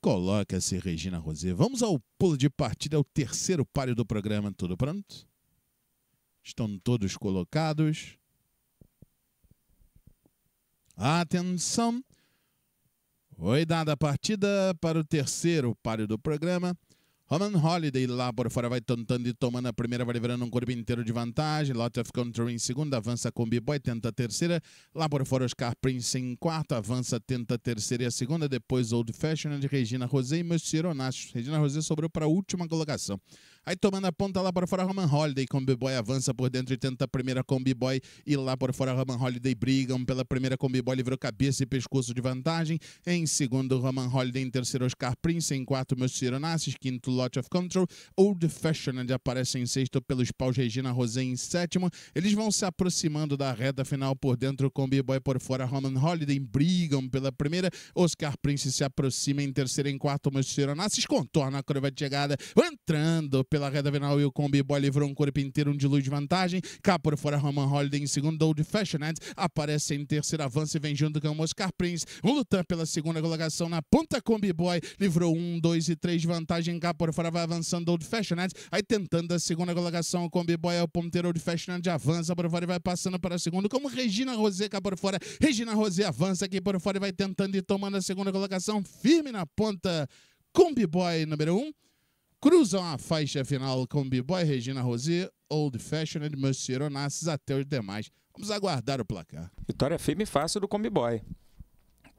Coloca-se, Regina Rosé. Vamos ao pulo de partida, é o terceiro páreo do programa. Tudo pronto? Estão todos colocados. Atenção! Oi, dada a partida para o terceiro páreo do programa. Roman Holiday lá por fora vai tentando e tomando a primeira, vai levando um corpo inteiro de vantagem. Lot of Country em segunda, avança com B-Boy, tenta a terceira. Lá por fora, Oscar Prince em quarta, avança, tenta a terceira e a segunda. Depois Old Fashioned, Regina Rosé e Monsieur Onacho. Regina Rosé sobrou para a última colocação. Aí tomando a ponta lá para fora, Roman Holiday. Combi Boy avança por dentro e tenta a primeira Combi Boy. E lá por fora, Roman Holiday brigam pela primeira Combi Boy. Livrou cabeça e pescoço de vantagem. Em segundo, Roman Holiday. Em terceiro, Oscar Prince. Em quarto, Meus Cironassis. Quinto, Lot of Control. Old Fashioned aparece em sexto pelos paus Regina Rosé em sétimo. Eles vão se aproximando da reta final por dentro. Combi Boy por fora, Roman Holiday. Brigam pela primeira. Oscar Prince se aproxima em terceiro. Em quarto, Meus Cironassis. Contorna a curva de chegada. Entrando pela pela reta final e o combi Boy livrou um corpo inteiro um dilúvio de vantagem. Cá por fora, Roman Holiday em segundo, Old Fashioned aparece em terceiro avanço e vem junto com o Oscar Prince. Luta pela segunda colocação na ponta, combi Boy livrou um, dois e três de vantagem. Cá por fora vai avançando Old Fashioned, aí tentando a segunda colocação, o Combi Boy é o ponteiro, Old Fashioned avança por fora e vai passando para segundo, como Regina Rosé cá por fora. Regina Rosé avança aqui por fora e vai tentando e tomando a segunda colocação firme na ponta. Combi Boy número Um cruzam a faixa final com B-Boy Regina Rosé, Old Fashioned, Monsieur Onassis até os demais. Vamos aguardar o placar. Vitória firme e fácil do Combi Boy.